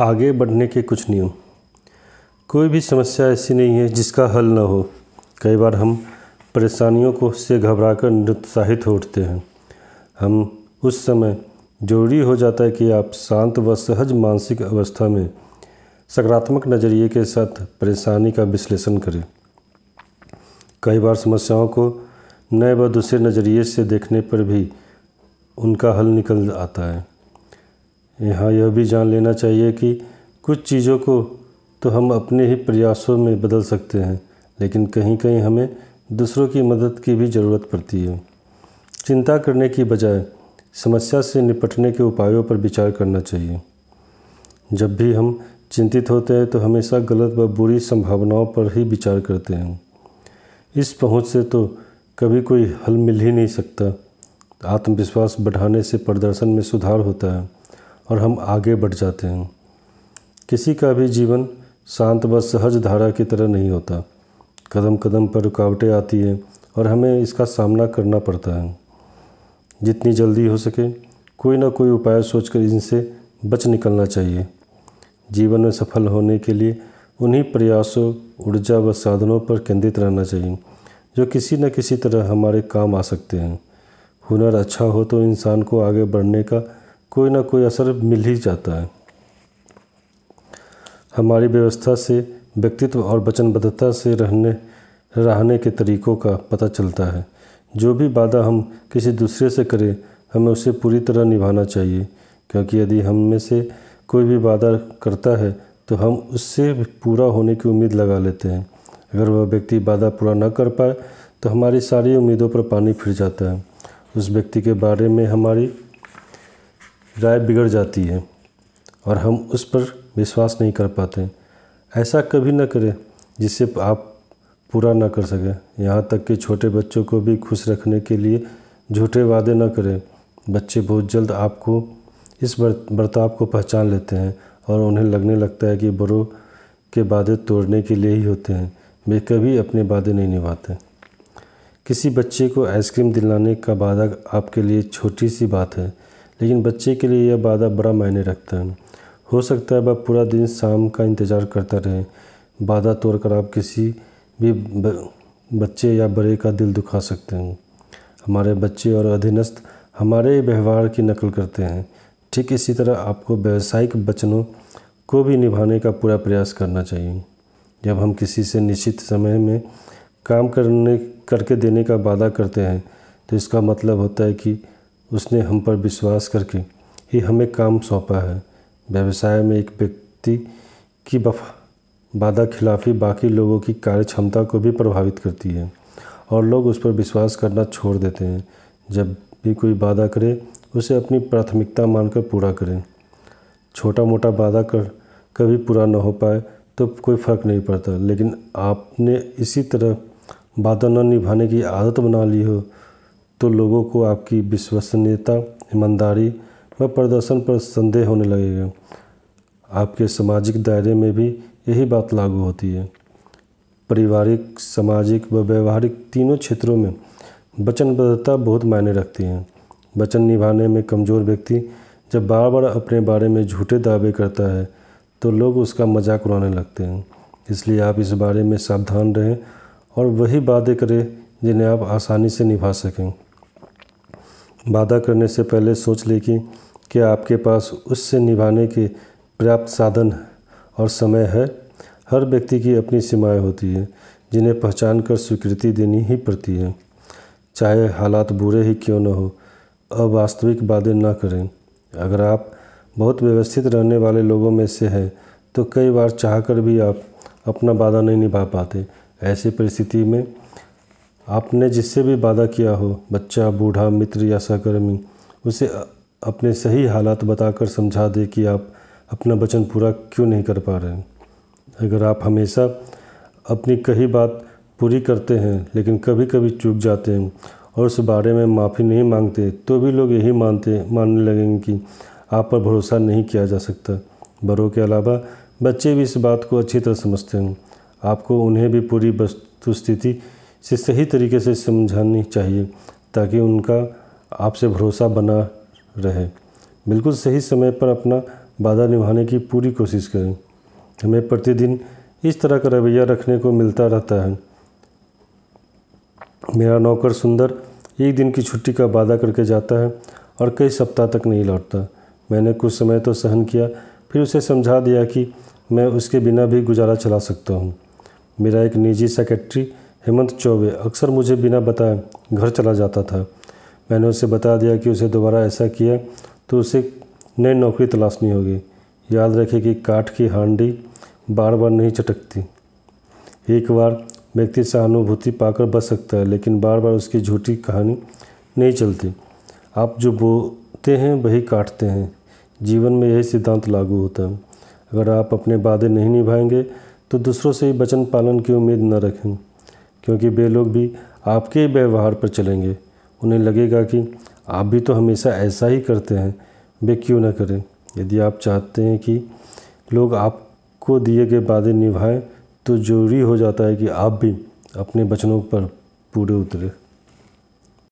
आगे बढ़ने के कुछ नियम कोई भी समस्या ऐसी नहीं है जिसका हल ना हो कई बार हम परेशानियों को से घबरा कर निरुत्साहित हो उठते हैं हम उस समय जरूरी हो जाता है कि आप शांत व सहज मानसिक अवस्था में सकारात्मक नज़रिए के साथ परेशानी का विश्लेषण करें कई बार समस्याओं को नए व दूसरे नज़रिए से देखने पर भी उनका हल निकल आता है यहाँ यह भी जान लेना चाहिए कि कुछ चीज़ों को तो हम अपने ही प्रयासों में बदल सकते हैं लेकिन कहीं कहीं हमें दूसरों की मदद की भी ज़रूरत पड़ती है चिंता करने की बजाय समस्या से निपटने के उपायों पर विचार करना चाहिए जब भी हम चिंतित होते हैं तो हमेशा गलत व बुरी संभावनाओं पर ही विचार करते हैं इस पहुंच से तो कभी कोई हल मिल ही नहीं सकता आत्मविश्वास बढ़ाने से प्रदर्शन में सुधार होता है और हम आगे बढ़ जाते हैं किसी का भी जीवन शांत व सहज धारा की तरह नहीं होता कदम कदम पर रुकावटें आती हैं और हमें इसका सामना करना पड़ता है जितनी जल्दी हो सके कोई ना कोई उपाय सोचकर इनसे बच निकलना चाहिए जीवन में सफल होने के लिए उन्हीं प्रयासों ऊर्जा व साधनों पर केंद्रित रहना चाहिए जो किसी न किसी तरह हमारे काम आ सकते हैं हुनर अच्छा हो तो इंसान को आगे बढ़ने का कोई ना कोई असर मिल ही जाता है हमारी व्यवस्था से व्यक्तित्व और वचनबद्धता से रहने रहने के तरीकों का पता चलता है जो भी वादा हम किसी दूसरे से करें हमें उसे पूरी तरह निभाना चाहिए क्योंकि यदि हम में से कोई भी वादा करता है तो हम उससे पूरा होने की उम्मीद लगा लेते हैं अगर वह व्यक्ति वादा पूरा न कर पाए तो हमारी सारी उम्मीदों पर पानी फिर जाता है उस व्यक्ति के बारे में हमारी राय बिगड़ जाती है और हम उस पर विश्वास नहीं कर पाते ऐसा कभी ना करें जिससे आप पूरा ना कर सकें यहाँ तक कि छोटे बच्चों को भी खुश रखने के लिए झूठे वादे ना करें बच्चे बहुत जल्द आपको इस बर्ताव को पहचान लेते हैं और उन्हें लगने लगता है कि बड़ों के वादे तोड़ने के लिए ही होते हैं वे कभी अपने वादे नहीं निभाते किसी बच्चे को आइसक्रीम दिलाने का वादा आपके लिए छोटी सी बात है लेकिन बच्चे के लिए यह वादा बड़ा मायने रखता है हो सकता है वह पूरा दिन शाम का इंतज़ार करता रहे वादा तोड़कर आप किसी भी बच्चे या बड़े का दिल दुखा सकते हैं हमारे बच्चे और अधीनस्थ हमारे व्यवहार की नकल करते हैं ठीक इसी तरह आपको व्यावसायिक वचनों को भी निभाने का पूरा प्रयास करना चाहिए जब हम किसी से निश्चित समय में काम करने करके देने का वादा करते हैं तो इसका मतलब होता है कि उसने हम पर विश्वास करके ही हमें काम सौंपा है व्यवसाय में एक व्यक्ति की वादा खिलाफ़ी बाकी लोगों की कार्य क्षमता को भी प्रभावित करती है और लोग उस पर विश्वास करना छोड़ देते हैं जब भी कोई वादा करे उसे अपनी प्राथमिकता मानकर पूरा करें छोटा मोटा वादा कर कभी पूरा न हो पाए तो कोई फ़र्क नहीं पड़ता लेकिन आपने इसी तरह वादा न निभाने की आदत बना ली हो तो लोगों को आपकी विश्वसनीयता ईमानदारी व प्रदर्शन पर संदेह होने लगेगा आपके सामाजिक दायरे में भी यही बात लागू होती है पारिवारिक सामाजिक व व्यवहारिक तीनों क्षेत्रों में वचनबद्धता बहुत मायने रखती है वचन निभाने में कमज़ोर व्यक्ति जब बार बार अपने बारे में झूठे दावे करता है तो लोग उसका मजाक उड़ाने लगते हैं इसलिए आप इस बारे में सावधान रहें और वही वादे करें जिन्हें आप आसानी से निभा सकें वादा करने से पहले सोच लें कि क्या आपके पास उससे निभाने के पर्याप्त साधन और समय है हर व्यक्ति की अपनी सीमाएं होती है जिन्हें पहचान कर स्वीकृति देनी ही पड़ती है चाहे हालात बुरे ही क्यों न हो अवास्तविक वादे ना करें अगर आप बहुत व्यवस्थित रहने वाले लोगों में से हैं तो कई बार चाह कर भी आप अपना वादा नहीं निभा पाते ऐसी परिस्थिति में आपने जिससे भी वादा किया हो बच्चा बूढ़ा मित्र या सहकर्मी उसे अपने सही हालात बताकर समझा दे कि आप अपना वचन पूरा क्यों नहीं कर पा रहे हैं अगर आप हमेशा अपनी कही बात पूरी करते हैं लेकिन कभी कभी चूक जाते हैं और उस बारे में माफ़ी नहीं मांगते तो भी लोग यही मानते मानने लगेंगे कि आप पर भरोसा नहीं किया जा सकता बड़ों के अलावा बच्चे भी इस बात को अच्छी तरह समझते हैं आपको उन्हें भी पूरी वस्तुस्थिति से सही तरीके से समझानी चाहिए ताकि उनका आपसे भरोसा बना रहे बिल्कुल सही समय पर अपना वादा निभाने की पूरी कोशिश करें हमें प्रतिदिन इस तरह का रवैया रखने को मिलता रहता है मेरा नौकर सुंदर एक दिन की छुट्टी का वादा करके जाता है और कई सप्ताह तक नहीं लौटता मैंने कुछ समय तो सहन किया फिर उसे समझा दिया कि मैं उसके बिना भी गुजारा चला सकता हूँ मेरा एक निजी सेक्रेटरी हेमंत चौबे अक्सर मुझे बिना बताए घर चला जाता था मैंने उसे बता दिया कि उसे दोबारा ऐसा किया तो उसे नई नौकरी तलाशनी होगी याद रखे कि काठ की हांडी बार बार नहीं चटकती एक बार व्यक्ति सहानुभूति पाकर बच सकता है लेकिन बार बार उसकी झूठी कहानी नहीं चलती आप जो बोते हैं वही काटते हैं जीवन में यही सिद्धांत लागू होता है अगर आप अपने वादे नहीं निभाएंगे तो दूसरों से ही वचन पालन की उम्मीद न रखें क्योंकि वे लोग भी आपके व्यवहार पर चलेंगे उन्हें लगेगा कि आप भी तो हमेशा ऐसा ही करते हैं वे क्यों ना करें यदि आप चाहते हैं कि लोग आपको दिए गए वादे निभाएं तो ज़रूरी हो जाता है कि आप भी अपने वचनों पर पूरे उतरे